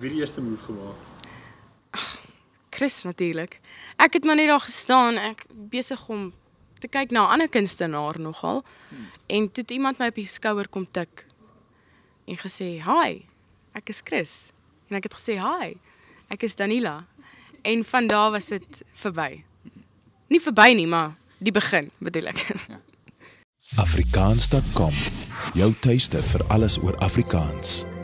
wie die eerste move gemaak? Ag, Chris natuurlik. Ek het maar net daar gestaan, ek besig om te kyk na 'n ander kunstenaar nogal. Hmm. En toe iemand my op die skouer kom tik en gesê, "Hi, ek is Chris." En ek het gesê, "Hi, ek is Danila." En van daar was dit verby. Nie verby nie, maar die begin bedoel ek. Ja. Afrikaans.com. Jou tuiste vir alles oor Afrikaans.